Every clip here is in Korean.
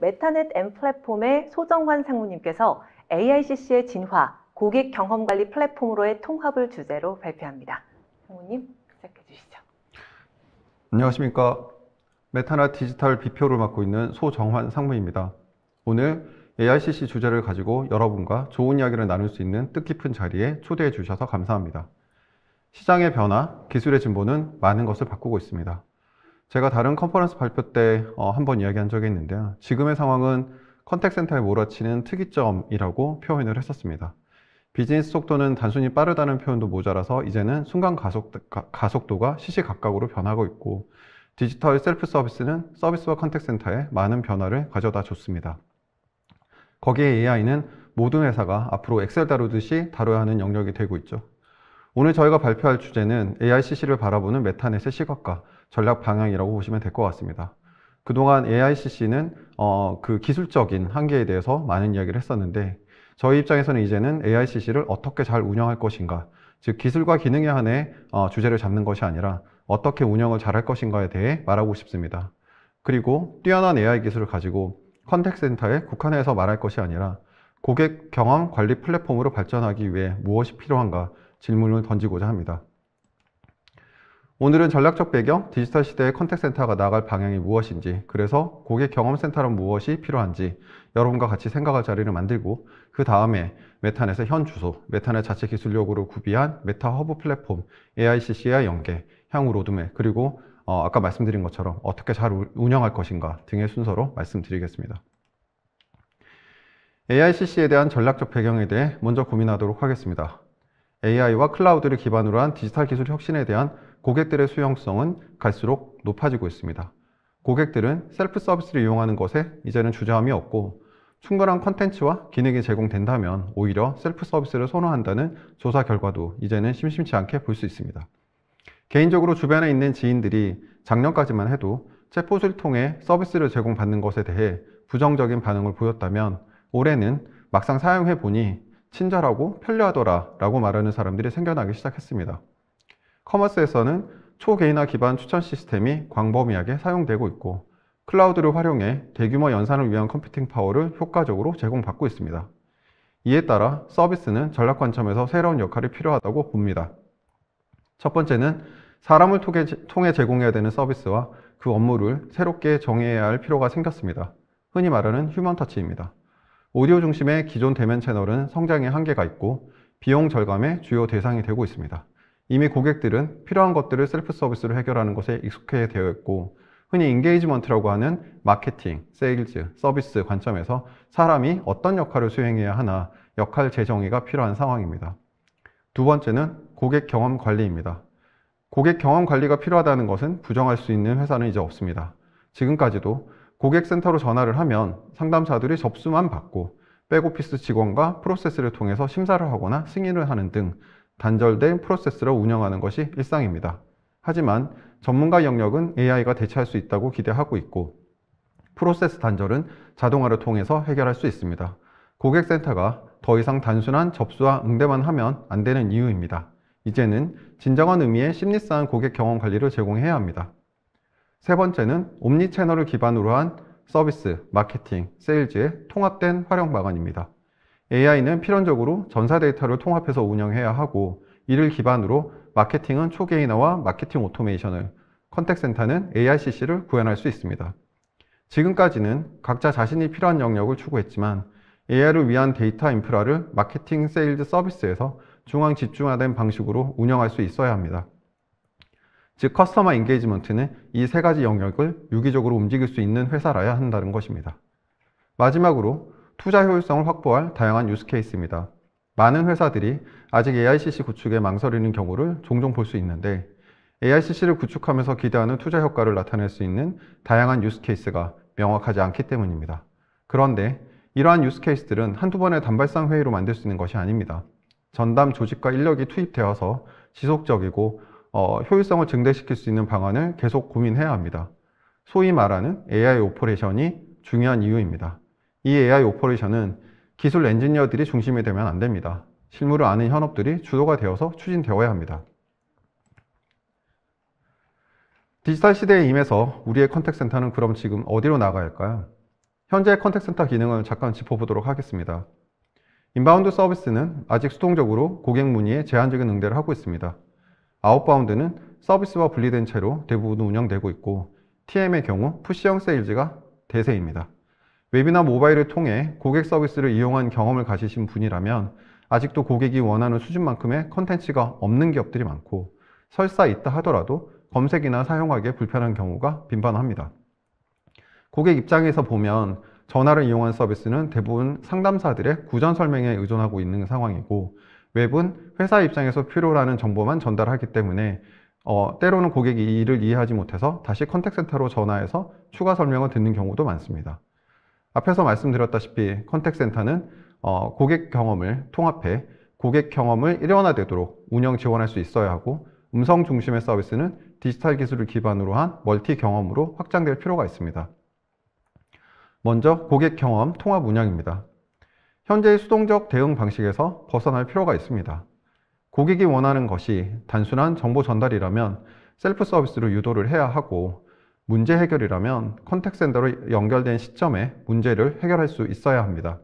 메타넷 M 플랫폼의 소정환 상무님께서 AICC의 진화, 고객 경험 관리 플랫폼으로의 통합을 주제로 발표합니다. 상무님 시작해 주시죠. 안녕하십니까. 메타넷 디지털 비표를 맡고 있는 소정환 상무입니다. 오늘 AICC 주제를 가지고 여러분과 좋은 이야기를 나눌 수 있는 뜻깊은 자리에 초대해 주셔서 감사합니다. 시장의 변화, 기술의 진보는 많은 것을 바꾸고 있습니다. 제가 다른 컨퍼런스 발표 때 어, 한번 이야기한 적이 있는데요. 지금의 상황은 컨택센터에 몰아치는 특이점이라고 표현을 했었습니다. 비즈니스 속도는 단순히 빠르다는 표현도 모자라서 이제는 순간 가속, 가속도가 시시각각으로 변하고 있고 디지털 셀프 서비스는 서비스와 컨택센터에 많은 변화를 가져다 줬습니다. 거기에 AI는 모든 회사가 앞으로 엑셀 다루듯이 다뤄야 하는 영역이 되고 있죠. 오늘 저희가 발표할 주제는 AICC를 바라보는 메타넷의 시각과 전략 방향이라고 보시면 될 것 같습니다. 그동안 AICC는 어, 그 기술적인 한계에 대해서 많은 이야기를 했었는데 저희 입장에서는 이제는 AICC를 어떻게 잘 운영할 것인가 즉 기술과 기능에 한해 어, 주제를 잡는 것이 아니라 어떻게 운영을 잘 할 것인가에 대해 말하고 싶습니다. 그리고 뛰어난 AI 기술을 가지고 컨택 센터에 국한해서 말할 것이 아니라 고객 경험 관리 플랫폼으로 발전하기 위해 무엇이 필요한가 질문을 던지고자 합니다. 오늘은 전략적 배경, 디지털 시대의 컨택센터가 나갈 방향이 무엇인지, 그래서 고객 경험센터란 무엇이 필요한지 여러분과 같이 생각할 자리를 만들고 그 다음에 메타넷의 현 주소, 메타넷 자체 기술력으로 구비한 메타 허브 플랫폼, AICC와 연계, 향후 로드맵, 그리고 어, 아까 말씀드린 것처럼 어떻게 잘 운영할 것인가 등의 순서로 말씀드리겠습니다. AICC에 대한 전략적 배경에 대해 먼저 고민하도록 하겠습니다. AI와 클라우드를 기반으로 한 디지털 기술 혁신에 대한 고객들의 수용성은 갈수록 높아지고 있습니다. 고객들은 셀프 서비스를 이용하는 것에 이제는 주저함이 없고 충분한 컨텐츠와 기능이 제공된다면 오히려 셀프 서비스를 선호한다는 조사 결과도 이제는 심심치 않게 볼 수 있습니다. 개인적으로 주변에 있는 지인들이 작년까지만 해도 챗봇을 통해 서비스를 제공받는 것에 대해 부정적인 반응을 보였다면 올해는 막상 사용해 보니 친절하고 편리하더라 라고 말하는 사람들이 생겨나기 시작했습니다. 커머스에서는 초개인화 기반 추천 시스템이 광범위하게 사용되고 있고 클라우드를 활용해 대규모 연산을 위한 컴퓨팅 파워를 효과적으로 제공받고 있습니다. 이에 따라 서비스는 전략 관점에서 새로운 역할이 필요하다고 봅니다. 첫 번째는 사람을 통해 제공해야 되는 서비스와 그 업무를 새롭게 정해야 할 필요가 생겼습니다. 흔히 말하는 휴먼 터치입니다. 오디오 중심의 기존 대면 채널은 성장의 한계가 있고 비용 절감의 주요 대상이 되고 있습니다. 이미 고객들은 필요한 것들을 셀프 서비스로 해결하는 것에 익숙해 되어 있고 흔히 인게이지먼트라고 하는 마케팅, 세일즈, 서비스 관점에서 사람이 어떤 역할을 수행해야 하나 역할 재정의가 필요한 상황입니다. 두 번째는 고객 경험 관리입니다. 고객 경험 관리가 필요하다는 것은 부정할 수 있는 회사는 이제 없습니다. 지금까지도 고객센터로 전화를 하면 상담사들이 접수만 받고 백오피스 직원과 프로세스를 통해서 심사를 하거나 승인을 하는 등 단절된 프로세스로 운영하는 것이 일상입니다. 하지만 전문가 영역은 AI가 대체할 수 있다고 기대하고 있고 프로세스 단절은 자동화를 통해서 해결할 수 있습니다. 고객센터가 더 이상 단순한 접수와 응대만 하면 안 되는 이유입니다. 이제는 진정한 의미의 심리상 고객 경험 관리를 제공해야 합니다. 세 번째는 옴니 채널을 기반으로 한 서비스, 마케팅, 세일즈의 통합된 활용 방안입니다. AI는 필연적으로 전사 데이터를 통합해서 운영해야 하고 이를 기반으로 마케팅은 초게이너와 마케팅 오토메이션을, 컨택센터는 AICC를 구현할 수 있습니다. 지금까지는 각자 자신이 필요한 영역을 추구했지만 AI를 위한 데이터 인프라를 마케팅 세일즈 서비스에서 중앙 집중화된 방식으로 운영할 수 있어야 합니다. 즉커스터마 인게이지먼트는 이 세 가지 영역을 유기적으로 움직일 수 있는 회사라야 한다는 것입니다. 마지막으로 투자 효율성을 확보할 다양한 유스케이스입니다. 많은 회사들이 아직 AICC 구축에 망설이는 경우를 종종 볼 수 있는데 AICC를 구축하면서 기대하는 투자 효과를 나타낼 수 있는 다양한 유스케이스가 명확하지 않기 때문입니다. 그런데 이러한 유스케이스들은 한두 번의 단발상 회의로 만들 수 있는 것이 아닙니다. 전담 조직과 인력이 투입되어서 지속적이고 어, 효율성을 증대시킬 수 있는 방안을 계속 고민해야 합니다. 소위 말하는 AI 오퍼레이션이 중요한 이유입니다. 이 AI 오퍼레이션은 기술 엔지니어들이 중심이 되면 안 됩니다. 실무를 아는 현업들이 주도가 되어서 추진되어야 합니다. 디지털 시대에 임해서 우리의 컨택센터는 그럼 지금 어디로 나가야 할까요? 현재의 컨택센터 기능을 잠깐 짚어보도록 하겠습니다. 인바운드 서비스는 아직 수동적으로 고객 문의에 제한적인 응대를 하고 있습니다. 아웃바운드는 서비스와 분리된 채로 대부분 운영되고 있고 TM의 경우 푸시형 세일즈가 대세입니다. 웹이나 모바일을 통해 고객 서비스를 이용한 경험을 가지신 분이라면 아직도 고객이 원하는 수준만큼의 컨텐츠가 없는 기업들이 많고 설사 있다 하더라도 검색이나 사용하기에 불편한 경우가 빈번합니다. 고객 입장에서 보면 전화를 이용한 서비스는 대부분 상담사들의 구전 설명에 의존하고 있는 상황이고 웹은 회사 입장에서 필요로 하는 정보만 전달하기 때문에 어, 때로는 고객이 이를 이해하지 못해서 다시 컨택센터로 전화해서 추가 설명을 듣는 경우도 많습니다. 앞에서 말씀드렸다시피 컨택센터는 어, 고객 경험을 통합해 고객 경험을 일원화되도록 운영 지원할 수 있어야 하고 음성 중심의 서비스는 디지털 기술을 기반으로 한 멀티 경험으로 확장될 필요가 있습니다. 먼저 고객 경험 통합 운영입니다. 현재의 수동적 대응 방식에서 벗어날 필요가 있습니다. 고객이 원하는 것이 단순한 정보 전달이라면 셀프 서비스로 유도를 해야 하고 문제 해결이라면 컨택센터로 연결된 시점에 문제를 해결할 수 있어야 합니다.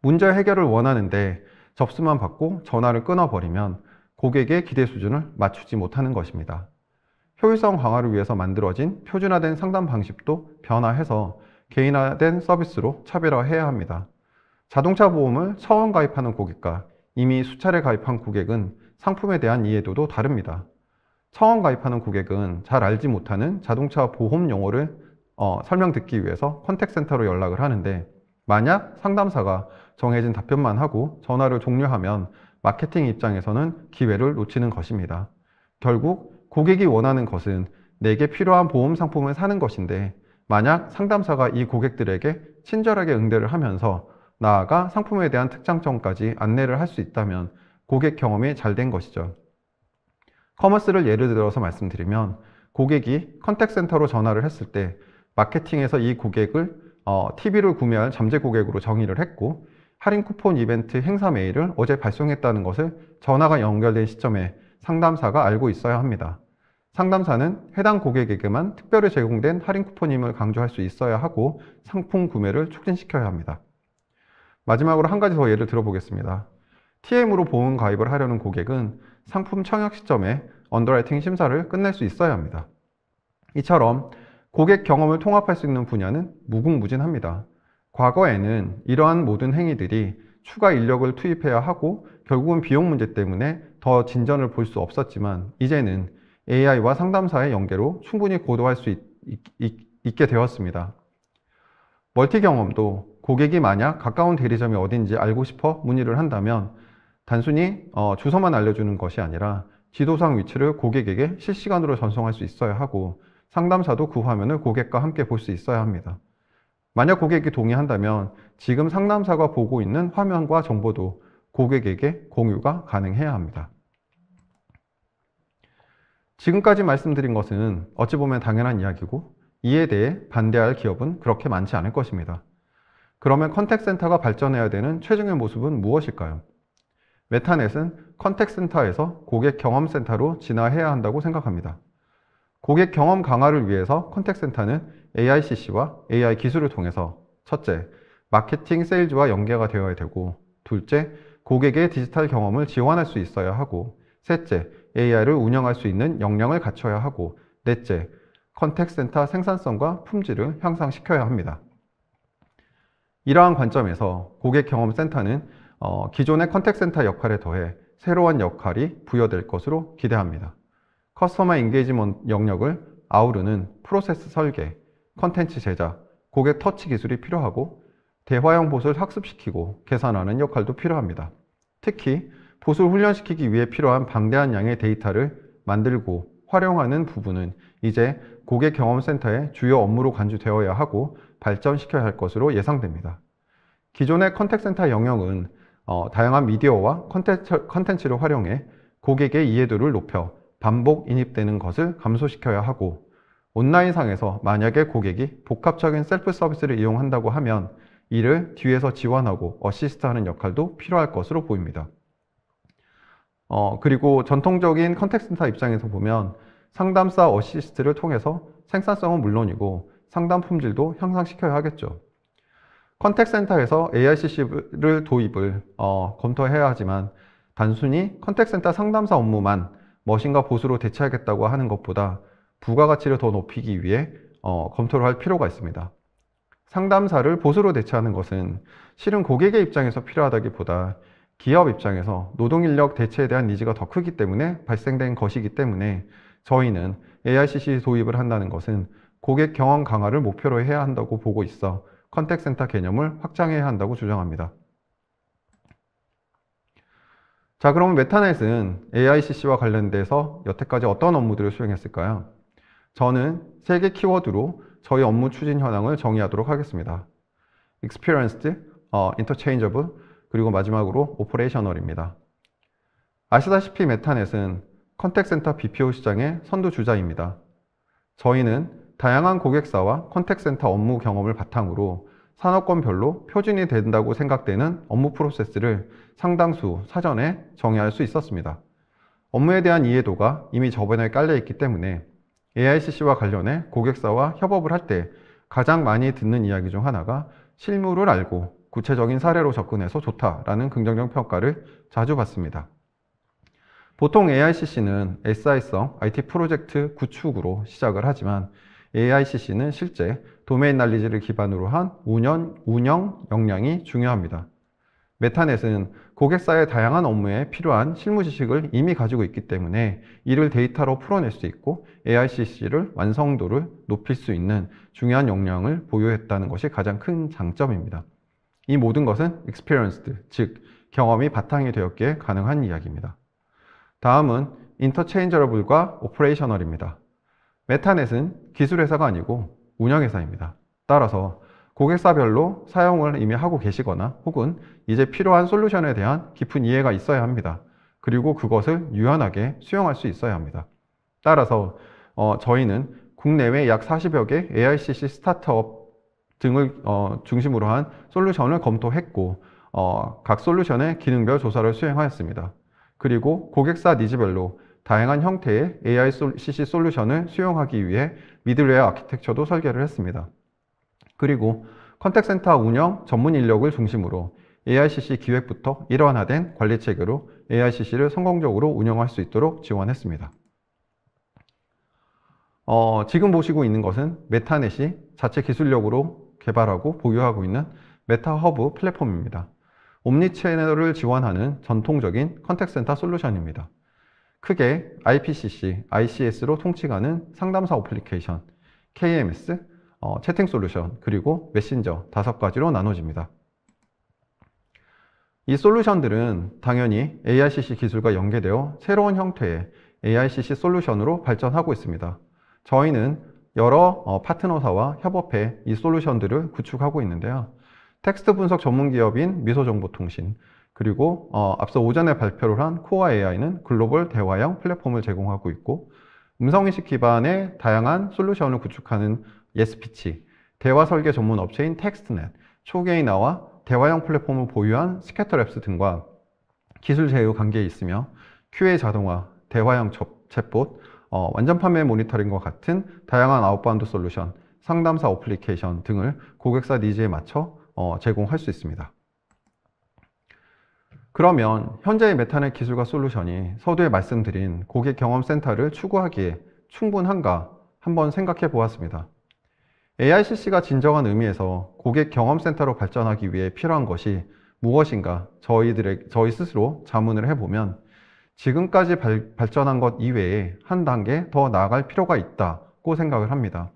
문제 해결을 원하는데 접수만 받고 전화를 끊어버리면 고객의 기대 수준을 맞추지 못하는 것입니다. 효율성 강화를 위해서 만들어진 표준화된 상담 방식도 변화해서 개인화된 서비스로 차별화해야 합니다. 자동차 보험을 처음 가입하는 고객과 이미 수차례 가입한 고객은 상품에 대한 이해도도 다릅니다. 처음 가입하는 고객은 잘 알지 못하는 자동차 보험 용어를 어, 설명 듣기 위해서 컨택센터로 연락을 하는데 만약 상담사가 정해진 답변만 하고 전화를 종료하면 마케팅 입장에서는 기회를 놓치는 것입니다. 결국 고객이 원하는 것은 내게 필요한 보험 상품을 사는 것인데 만약 상담사가 이 고객들에게 친절하게 응대를 하면서 나아가 상품에 대한 특장점까지 안내를 할 수 있다면 고객 경험이 잘 된 것이죠. 커머스를 예를 들어서 말씀드리면 고객이 컨택센터로 전화를 했을 때 마케팅에서 이 고객을 어, TV를 구매할 잠재 고객으로 정의를 했고 할인 쿠폰 이벤트 행사 메일을 어제 발송했다는 것을 전화가 연결된 시점에 상담사가 알고 있어야 합니다. 상담사는 해당 고객에게만 특별히 제공된 할인 쿠폰임을 강조할 수 있어야 하고 상품 구매를 촉진시켜야 합니다. 마지막으로 한 가지 더 예를 들어보겠습니다. TM으로 보험 가입을 하려는 고객은 상품 청약 시점에 언더라이팅 심사를 끝낼 수 있어야 합니다. 이처럼 고객 경험을 통합할 수 있는 분야는 무궁무진합니다. 과거에는 이러한 모든 행위들이 추가 인력을 투입해야 하고 결국은 비용 문제 때문에 더 진전을 볼 수 없었지만 이제는 AI와 상담사의 연계로 충분히 고도할 수 있, 있, 있게 되었습니다. 멀티 경험도 고객이 만약 가까운 대리점이 어딘지 알고 싶어 문의를 한다면 단순히 어, 주소만 알려주는 것이 아니라 지도상 위치를 고객에게 실시간으로 전송할 수 있어야 하고 상담사도 그 화면을 고객과 함께 볼 수 있어야 합니다. 만약 고객이 동의한다면 지금 상담사가 보고 있는 화면과 정보도 고객에게 공유가 가능해야 합니다. 지금까지 말씀드린 것은 어찌 보면 당연한 이야기고 이에 대해 반대할 기업은 그렇게 많지 않을 것입니다. 그러면 컨택센터가 발전해야 되는 최종의 모습은 무엇일까요? 메타넷은 컨택센터에서 고객 경험센터로 진화해야 한다고 생각합니다. 고객 경험 강화를 위해서 컨택센터는 AICC와 AI 기술을 통해서 첫째, 마케팅 세일즈와 연계가 되어야 되고 둘째, 고객의 디지털 경험을 지원할 수 있어야 하고 셋째, AI를 운영할 수 있는 역량을 갖춰야 하고 넷째, 컨택센터 생산성과 품질을 향상시켜야 합니다. 이러한 관점에서 고객 경험센터는 어, 기존의 컨택센터 역할에 더해 새로운 역할이 부여될 것으로 기대합니다. 커스터마인게이지먼 영역을 아우르는 프로세스 설계, 컨텐츠 제작, 고객 터치 기술이 필요하고 대화형 보수를 학습시키고 계산하는 역할도 필요합니다. 특히 보수 훈련시키기 위해 필요한 방대한 양의 데이터를 만들고 활용하는 부분은 이제 고객 경험센터의 주요 업무로 간주되어야 하고 발전시켜야 할 것으로 예상됩니다. 기존의 컨택센터 영역은 어, 다양한 미디어와 컨텐츠, 컨텐츠를 활용해 고객의 이해도를 높여 반복 인입되는 것을 감소시켜야 하고 온라인상에서 만약에 고객이 복합적인 셀프 서비스를 이용한다고 하면 이를 뒤에서 지원하고 어시스트하는 역할도 필요할 것으로 보입니다. 어, 그리고 전통적인 컨택센터 입장에서 보면 상담사 어시스트를 통해서 생산성은 물론이고 상담 품질도 향상시켜야 하겠죠. 컨택센터에서 AICC를 도입을 어, 검토해야 하지만 단순히 컨택센터 상담사 업무만 머신과 보수로 대체하겠다고 하는 것보다 부가가치를 더 높이기 위해 어, 검토를 할 필요가 있습니다. 상담사를 보수로 대체하는 것은 실은 고객의 입장에서 필요하다기보다 기업 입장에서 노동인력 대체에 대한 니즈가 더 크기 때문에 발생된 것이기 때문에 저희는 AICC 도입을 한다는 것은 고객 경험 강화를 목표로 해야 한다고 보고 있어 컨택센터 개념을 확장해야 한다고 주장합니다. 자, 그럼 메타넷은 AICC와 관련돼서 여태까지 어떤 업무들을 수행했을까요? 저는 세 개 키워드로 저희 업무 추진 현황을 정의하도록 하겠습니다. experienced, 어, interchangeable, 그리고 마지막으로 operational입니다. 아시다시피 메타넷은 컨택센터 BPO 시장의 선두 주자입니다. 저희는 다양한 고객사와 컨택센터 업무 경험을 바탕으로 산업권별로 표준이 된다고 생각되는 업무 프로세스를 상당수 사전에 정의할 수 있었습니다. 업무에 대한 이해도가 이미 저번에 깔려 있기 때문에 AICC와 관련해 고객사와 협업을 할 때 가장 많이 듣는 이야기 중 하나가 실무를 알고 구체적인 사례로 접근해서 좋다라는 긍정적 평가를 자주 받습니다. 보통 AICC는 SI성 IT 프로젝트 구축으로 시작을 하지만 AICC는 실제 도메인 날리지를 기반으로 한 운영, 운영 역량이 중요합니다. 메타넷은 고객사의 다양한 업무에 필요한 실무 지식을 이미 가지고 있기 때문에 이를 데이터로 풀어낼 수 있고 AICC를 완성도를 높일 수 있는 중요한 역량을 보유했다는 것이 가장 큰 장점입니다. 이 모든 것은 experienced, 즉 경험이 바탕이 되었기에 가능한 이야기입니다. 다음은 인터체인저러블과 오퍼레이셔널입니다. 메타넷은 기술회사가 아니고 운영회사입니다. 따라서 고객사별로 사용을 이미 하고 계시거나 혹은 이제 필요한 솔루션에 대한 깊은 이해가 있어야 합니다. 그리고 그것을 유연하게 수용할 수 있어야 합니다. 따라서 어, 저희는 국내외 약 40여 개 a r c c 스타트업 등을 어, 중심으로 한 솔루션을 검토했고 어, 각 솔루션의 기능별 조사를 수행하였습니다. 그리고 고객사 니즈별로 다양한 형태의 AI CC 솔루션을 수용하기 위해 미들웨어 아키텍처도 설계를 했습니다. 그리고 컨택센터 운영 전문 인력을 중심으로 AICC 기획부터 일원화된 관리 체계로 AICC를 성공적으로 운영할 수 있도록 지원했습니다. 어, 지금 보시고 있는 것은 메타넷이 자체 기술력으로 개발하고 보유하고 있는 메타허브 플랫폼입니다. 옴니채널을 지원하는 전통적인 컨택센터 솔루션입니다. 크게 IPCC, ICS로 통칭하는 상담사 어플리케이션, KMS, 어, 채팅 솔루션, 그리고 메신저 다섯 가지로 나눠집니다. 이 솔루션들은 당연히 AICC 기술과 연계되어 새로운 형태의 AICC 솔루션으로 발전하고 있습니다. 저희는 여러 어, 파트너사와 협업해 이 솔루션들을 구축하고 있는데요. 텍스트 분석 전문 기업인 미소정보통신, 그리고 어, 앞서 오전에 발표를 한 코어 AI는 글로벌 대화형 플랫폼을 제공하고 있고 음성인식 기반의 다양한 솔루션을 구축하는 예스피치, 대화 설계 전문 업체인 텍스트넷, 초게이나와 대화형 플랫폼을 보유한 스케터랩스 등과 기술 제휴 관계에 있으며 QA 자동화, 대화형 챗봇, 어, 완전 판매 모니터링과 같은 다양한 아웃바운드 솔루션, 상담사 어플리케이션 등을 고객사 니즈에 맞춰 어, 제공할 수 있습니다. 그러면 현재의 메타넷 기술과 솔루션이 서두에 말씀드린 고객 경험 센터를 추구하기에 충분한가 한번 생각해 보았습니다. AICC가 진정한 의미에서 고객 경험 센터로 발전하기 위해 필요한 것이 무엇인가 저희들의 저희 스스로 자문을 해보면 지금까지 발, 발전한 것 이외에 한 단계 더 나아갈 필요가 있다고 생각을 합니다.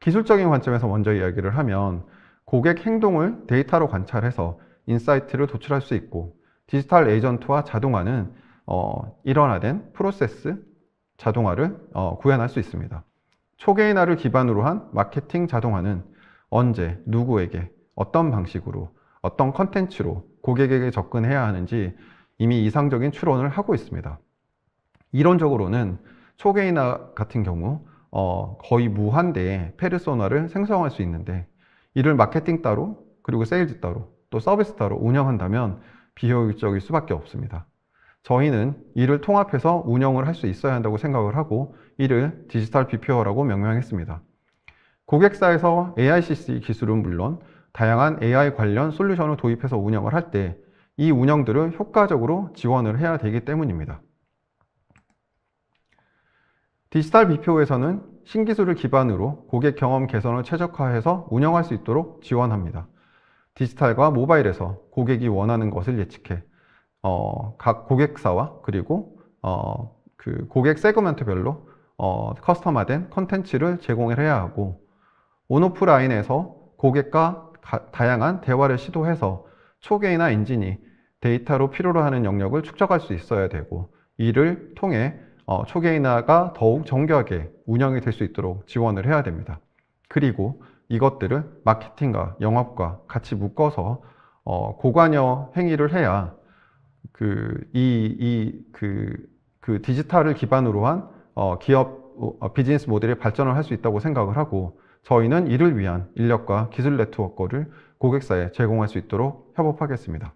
기술적인 관점에서 먼저 이야기를 하면 고객 행동을 데이터로 관찰해서 인사이트를 도출할 수 있고 디지털 에이전트와 자동화는 어, 일원화된 프로세스 자동화를 어, 구현할 수 있습니다. 초개인화를 기반으로 한 마케팅 자동화는 언제, 누구에게, 어떤 방식으로, 어떤 컨텐츠로 고객에게 접근해야 하는지 이미 이상적인 추론을 하고 있습니다. 이론적으로는 초개인화 같은 경우 어, 거의 무한대의 페르소나를 생성할 수 있는데 이를 마케팅 따로 그리고 세일즈 따로 또 서비스 따로 운영한다면 비효율적일 수밖에 없습니다. 저희는 이를 통합해서 운영을 할 수 있어야 한다고 생각을 하고 이를 디지털 BPO라고 명명했습니다. 고객사에서 AICC 기술은 물론 다양한 AI 관련 솔루션을 도입해서 운영을 할 때 이 운영들을 효과적으로 지원을 해야 되기 때문입니다. 디지털 BPO에서는 신기술을 기반으로 고객 경험 개선을 최적화해서 운영할 수 있도록 지원합니다. 디지털과 모바일에서 고객이 원하는 것을 예측해 어, 각 고객사와 그리고 어, 그 고객 세그먼트별로 어, 커스터마된 컨텐츠를 제공 해야 하고 온오프라인에서 고객과 가, 다양한 대화를 시도해서 초계나 엔진이 데이터로 필요로 하는 영역을 축적할 수 있어야 되고 이를 통해 어, 초계이나가 더욱 정교하게 운영이 될 수 있도록 지원을 해야 됩니다. 그리고 이것들을 마케팅과 영업과 같이 묶어서 어, 고관여 행위를 해야 그, 이, 이, 그, 그 디지털을 기반으로 한 어, 기업 어, 비즈니스 모델의 발전을 할 수 있다고 생각을 하고 저희는 이를 위한 인력과 기술 네트워크를 고객사에 제공할 수 있도록 협업하겠습니다.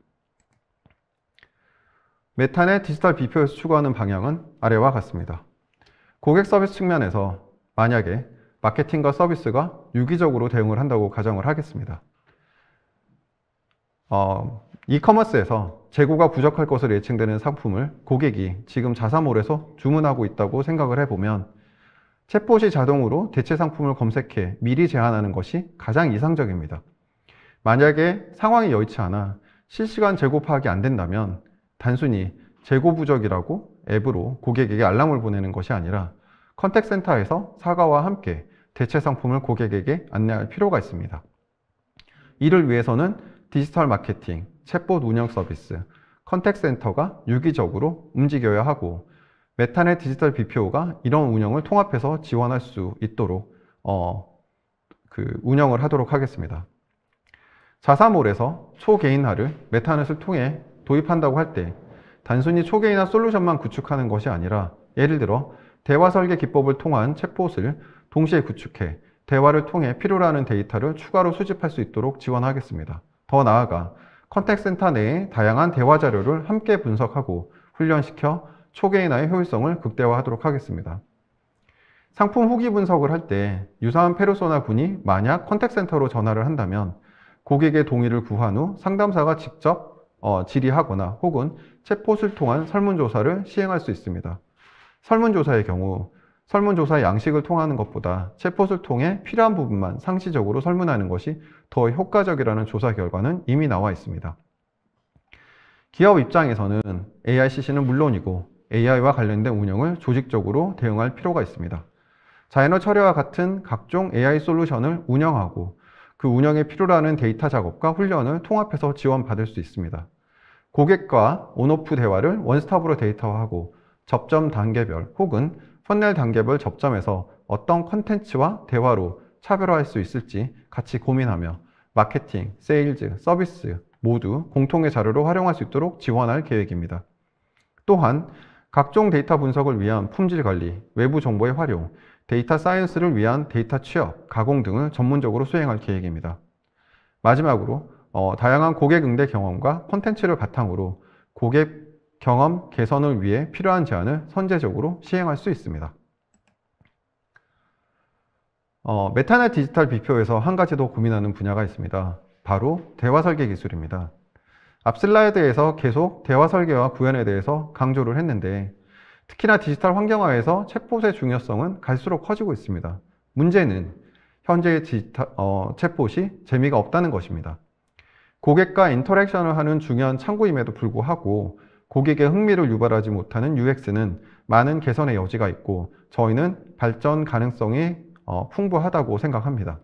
메탄의 디지털 BPO에서 추구하는 방향은 아래와 같습니다. 고객 서비스 측면에서 만약에 마케팅과 서비스가 유기적으로 대응을 한다고 가정을 하겠습니다. 어, 이커머스에서 재고가 부족할 것으로 예측되는 상품을 고객이 지금 자사몰에서 주문하고 있다고 생각을 해보면 챗봇이 자동으로 대체 상품을 검색해 미리 제안하는 것이 가장 이상적입니다. 만약에 상황이 여의치 않아 실시간 재고 파악이 안 된다면 단순히 재고 부족이라고 앱으로 고객에게 알람을 보내는 것이 아니라 컨택센터에서 사과와 함께 대체 상품을 고객에게 안내할 필요가 있습니다. 이를 위해서는 디지털 마케팅, 챗봇 운영 서비스, 컨택 센터가 유기적으로 움직여야 하고 메탄의 디지털 BPO가 이런 운영을 통합해서 지원할 수 있도록 어, 그 운영을 하도록 하겠습니다. 자사몰에서 초개인화를 메타넷을 통해 도입한다고 할 때 단순히 초개인화 솔루션만 구축하는 것이 아니라 예를 들어 대화 설계 기법을 통한 챗봇을 동시에 구축해 대화를 통해 필요로 하는 데이터를 추가로 수집할 수 있도록 지원하겠습니다. 더 나아가 컨택센터 내에 다양한 대화 자료를 함께 분석하고 훈련시켜 초개인화의 효율성을 극대화하도록 하겠습니다. 상품 후기 분석을 할 때 유사한 페르소나 군이 만약 컨택센터로 전화를 한다면 고객의 동의를 구한 후 상담사가 직접 어, 질의하거나 혹은 체포을 통한 설문조사를 시행할 수 있습니다. 설문조사의 경우 설문조사 양식을 통하는 것보다 챗봇을 통해 필요한 부분만 상시적으로 설문하는 것이 더 효과적이라는 조사 결과는 이미 나와 있습니다. 기업 입장에서는 AICC는 물론이고 AI와 관련된 운영을 조직적으로 대응할 필요가 있습니다. 자이너 처리와 같은 각종 AI 솔루션을 운영하고 그 운영에 필요로 하는 데이터 작업과 훈련을 통합해서 지원받을 수 있습니다. 고객과 온오프 대화를 원스톱으로 데이터화하고 접점 단계별 혹은 펀넬 단계별 접점에서 어떤 컨텐츠와 대화로 차별화할 수 있을지 같이 고민하며 마케팅, 세일즈, 서비스 모두 공통의 자료로 활용할 수 있도록 지원할 계획입니다. 또한 각종 데이터 분석을 위한 품질 관리, 외부 정보의 활용, 데이터 사이언스를 위한 데이터 취업, 가공 등을 전문적으로 수행할 계획입니다. 마지막으로 어, 다양한 고객 응대 경험과 콘텐츠를 바탕으로 고객 경험 개선을 위해 필요한 제안을 선제적으로 시행할 수 있습니다. 어, 메타넷 디지털 비표에서 한 가지 더 고민하는 분야가 있습니다. 바로 대화 설계 기술입니다. 앞 슬라이드에서 계속 대화 설계와 구현에 대해서 강조를 했는데 특히나 디지털 환경화에서 챗봇의 중요성은 갈수록 커지고 있습니다. 문제는 현재의 디지털, 어, 챗봇이 재미가 없다는 것입니다. 고객과 인터랙션을 하는 중요한 창구임에도 불구하고 고객의 흥미를 유발하지 못하는 UX는 많은 개선의 여지가 있고 저희는 발전 가능성이 어, 풍부하다고 생각합니다.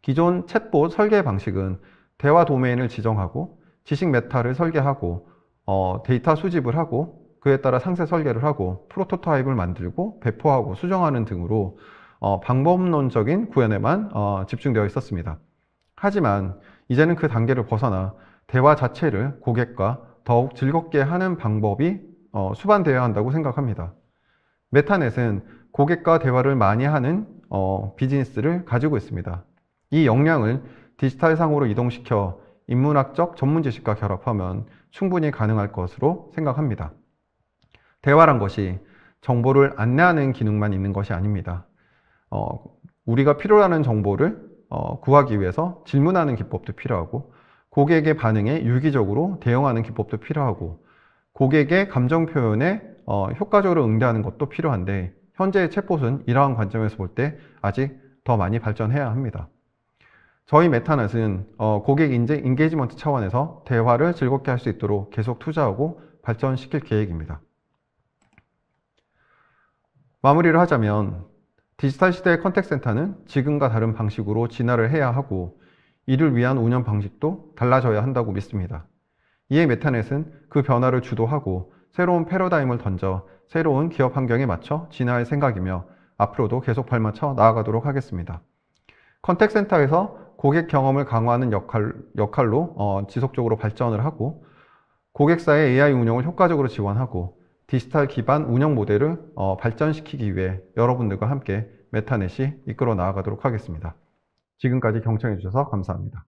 기존 챗봇 설계 방식은 대화 도메인을 지정하고 지식 메타를 설계하고 어, 데이터 수집을 하고 그에 따라 상세 설계를 하고 프로토타입을 만들고 배포하고 수정하는 등으로 어, 방법론적인 구현에만 집중되어 있었습니다. 하지만 이제는 그 단계를 벗어나 대화 자체를 고객과 더욱 즐겁게 하는 방법이 어, 수반되어야 한다고 생각합니다. 메타넷은 고객과 대화를 많이 하는 어, 비즈니스를 가지고 있습니다. 이 역량을 디지털 상으로 이동시켜 인문학적 전문 지식과 결합하면 충분히 가능할 것으로 생각합니다. 대화란 것이 정보를 안내하는 기능만 있는 것이 아닙니다. 어, 우리가 필요로 하는 정보를 어, 구하기 위해서 질문하는 기법도 필요하고 고객의 반응에 유기적으로 대응하는 기법도 필요하고 고객의 감정 표현에 어, 효과적으로 응대하는 것도 필요한데 현재의 챗봇은 이러한 관점에서 볼 때 아직 더 많이 발전해야 합니다. 저희 메타넷은 어, 고객 인재 인게이지먼트 차원에서 대화를 즐겁게 할 수 있도록 계속 투자하고 발전시킬 계획입니다. 마무리를 하자면 디지털 시대의 컨택센터는 지금과 다른 방식으로 진화를 해야 하고 이를 위한 운영 방식도 달라져야 한다고 믿습니다. 이에 메타넷은 그 변화를 주도하고 새로운 패러다임을 던져 새로운 기업 환경에 맞춰 진화할 생각이며 앞으로도 계속 발맞춰 나아가도록 하겠습니다. 컨택센터에서 고객 경험을 강화하는 역할, 역할로 어, 지속적으로 발전을 하고 고객사의 AI 운영을 효과적으로 지원하고 디지털 기반 운영 모델을 어, 발전시키기 위해 여러분들과 함께 메타넷이 이끌어 나아가도록 하겠습니다. 지금까지 경청해 주셔서 감사합니다.